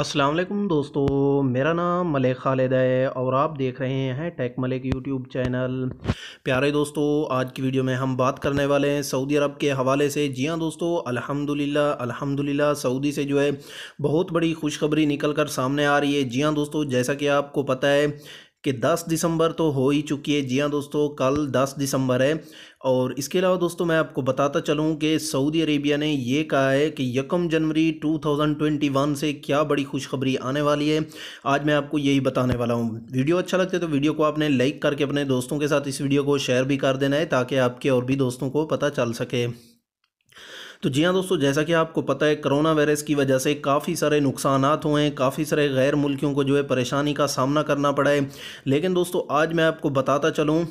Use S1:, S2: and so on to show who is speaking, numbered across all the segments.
S1: असलम दोस्तों मेरा नाम मलिक खालिद है और आप देख रहे हैं टेक मलिक यूट्यूब चैनल प्यारे दोस्तों आज की वीडियो में हम बात करने वाले हैं सऊदी अरब के हवाले से जी हाँ दोस्तों अल्हम्दुलिल्लाह अल्हम्दुलिल्लाह सऊदी से जो है बहुत बड़ी खुशखबरी निकल कर सामने आ रही है जी हाँ दोस्तों जैसा कि आपको पता है कि 10 दिसंबर तो हो ही चुकी है जी हाँ दोस्तों कल 10 दिसंबर है और इसके अलावा दोस्तों मैं आपको बताता चलूँ कि सऊदी अरेबिया ने यह कहा है कि यकम जनवरी 2021 से क्या बड़ी खुशखबरी आने वाली है आज मैं आपको यही बताने वाला हूँ वीडियो अच्छा लगता है तो वीडियो को आपने लाइक करके अपने दोस्तों के साथ इस वीडियो को शेयर भी कर देना है ताकि आपके और भी दोस्तों को पता चल सके तो जी हाँ दोस्तों जैसा कि आपको पता है कोरोना वायरस की वजह से काफ़ी सारे नुकसान हुए हैं काफ़ी सारे गैर मुल्कियों को जो है परेशानी का सामना करना पड़ा है लेकिन दोस्तों आज मैं आपको बताता चलूँ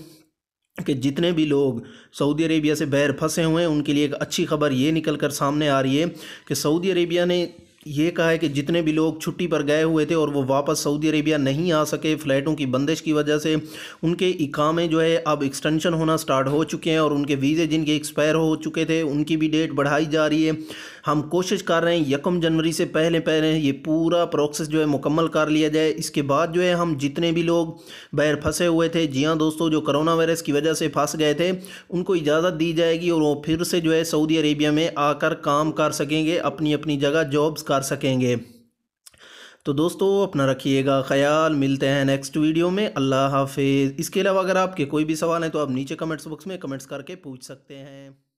S1: कि जितने भी लोग सऊदी अरेबिया से बैर फंसे हुए हैं उनके लिए एक अच्छी खबर ये निकल कर सामने आ रही है कि सऊदी अरेबिया ने ये कहा है कि जितने भी लोग छुट्टी पर गए हुए थे और वो वापस सऊदी अरेबिया नहीं आ सके फ़्लाइटों की बंदिश की वजह से उनके इकामे जो है अब एक्सटेंशन होना स्टार्ट हो चुके हैं और उनके वीज़े जिनके एक्सपायर हो चुके थे उनकी भी डेट बढ़ाई जा रही है हम कोशिश कर रहे हैं यकम जनवरी से पहले पहले ये पूरा प्रोसेस जो है मुकम्मल कर लिया जाए इसके बाद जो है हम जितने भी लोग बैर फंसे हुए थे जी हाँ दोस्तों जो करोना वायरस की वजह से फंस गए थे उनको इजाज़त दी जाएगी और वो फिर से जो है सऊदी अरेबिया में आकर काम कर सकेंगे अपनी अपनी जगह जॉब्स कर सकेंगे तो दोस्तों अपना रखिएगा ख्याल मिलते हैं नेक्स्ट वीडियो में अल्लाह हाफिज़ इसके अलावा अगर आपके कोई भी सवाल हैं तो आप नीचे कमेंट्स बॉक्स में कमेंट्स करके पूछ सकते हैं